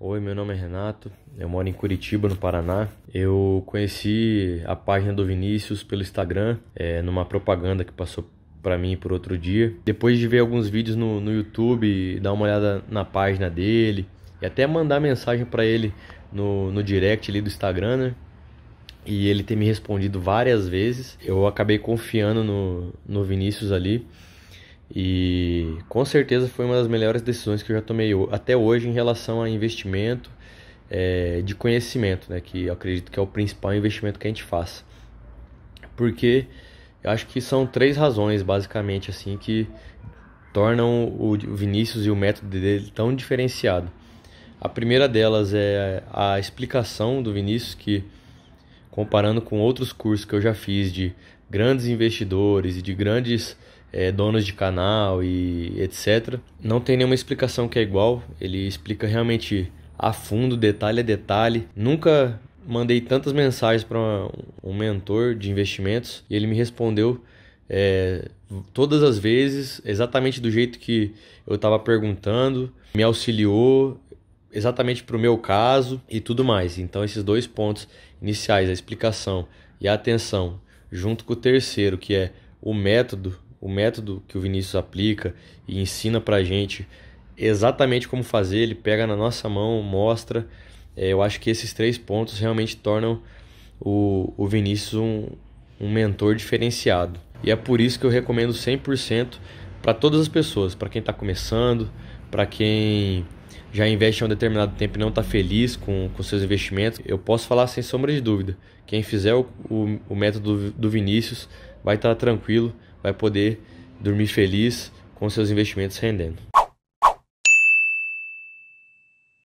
Oi, meu nome é Renato, eu moro em Curitiba, no Paraná. Eu conheci a página do Vinícius pelo Instagram, é, numa propaganda que passou para mim por outro dia. Depois de ver alguns vídeos no, no YouTube, dar uma olhada na página dele e até mandar mensagem para ele no, no direct ali do Instagram, né? E ele ter me respondido várias vezes, eu acabei confiando no, no Vinícius ali e com certeza foi uma das melhores decisões que eu já tomei até hoje em relação a investimento é, de conhecimento, né? que eu acredito que é o principal investimento que a gente faça. Porque eu acho que são três razões, basicamente, assim, que tornam o Vinícius e o método dele tão diferenciado. A primeira delas é a explicação do Vinícius, que comparando com outros cursos que eu já fiz de grandes investidores e de grandes é, donos de canal e etc. Não tem nenhuma explicação que é igual, ele explica realmente a fundo, detalhe a detalhe. Nunca mandei tantas mensagens para um mentor de investimentos e ele me respondeu é, todas as vezes, exatamente do jeito que eu estava perguntando, me auxiliou exatamente para o meu caso e tudo mais. Então, esses dois pontos iniciais, a explicação e a atenção, junto com o terceiro, que é o método o método que o Vinícius aplica e ensina para a gente exatamente como fazer, ele pega na nossa mão, mostra. É, eu acho que esses três pontos realmente tornam o, o Vinícius um, um mentor diferenciado. E é por isso que eu recomendo 100% para todas as pessoas, para quem está começando, para quem já investe há um determinado tempo e não está feliz com, com seus investimentos, eu posso falar sem sombra de dúvida. Quem fizer o, o, o método do, Vinícius vai estar tá tranquilo, vai poder dormir feliz com seus investimentos rendendo.